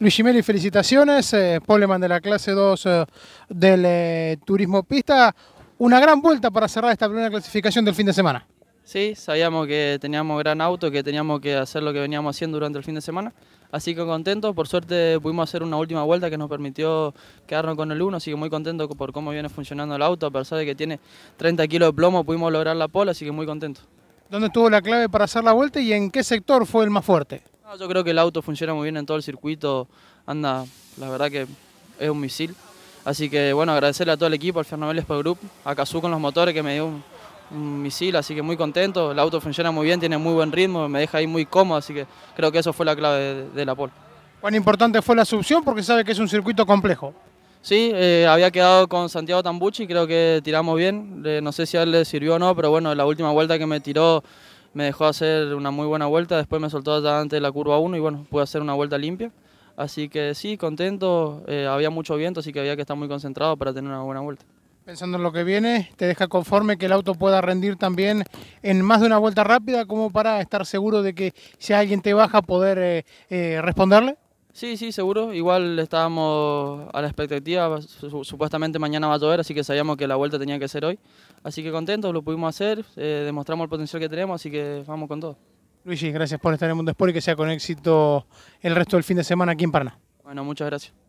Luis Meli, felicitaciones. Eh, Poleman de la clase 2 eh, del eh, Turismo Pista. Una gran vuelta para cerrar esta primera clasificación del fin de semana. Sí, sabíamos que teníamos gran auto, que teníamos que hacer lo que veníamos haciendo durante el fin de semana. Así que contentos, por suerte pudimos hacer una última vuelta que nos permitió quedarnos con el 1, así que muy contento por cómo viene funcionando el auto, a pesar de que tiene 30 kilos de plomo, pudimos lograr la pole, así que muy contento. ¿Dónde estuvo la clave para hacer la vuelta y en qué sector fue el más fuerte? yo creo que el auto funciona muy bien en todo el circuito, anda, la verdad que es un misil. Así que bueno, agradecerle a todo el equipo, al Fernando Expo Group, a Kazú con los motores que me dio un, misil, así que muy contento. El auto funciona muy bien, tiene muy buen ritmo, me deja ahí muy cómodo, así que creo que eso fue la clave de, la pole. ¿Cuán importante fue la subción? Porque sabe que es un circuito complejo. Sí, eh, había quedado con Santiago Tambucci, creo que tiramos bien. Eh, no sé si a él le sirvió o no, pero bueno, la última vuelta que me tiró me dejó hacer una muy buena vuelta, después me soltó allá de la curva 1 y bueno, pude hacer una vuelta limpia. Así que sí, contento, eh, había mucho viento, así que había que estar muy concentrado para tener una buena vuelta. Pensando en lo que viene, ¿te deja conforme que el auto pueda rendir también en más de una vuelta rápida como para estar seguro de que si alguien te baja poder eh, eh, responderle? Sí, sí, seguro. Igual estábamos a la expectativa. Supuestamente mañana va a llover, así que sabíamos que la vuelta tenía que ser hoy. Así que contentos, lo pudimos hacer, eh, demostramos el potencial que tenemos, así que vamos con todo. Luigi, gracias por estar en Mundo Sport y que sea con éxito el resto del fin de semana aquí en Parna. Bueno, muchas gracias.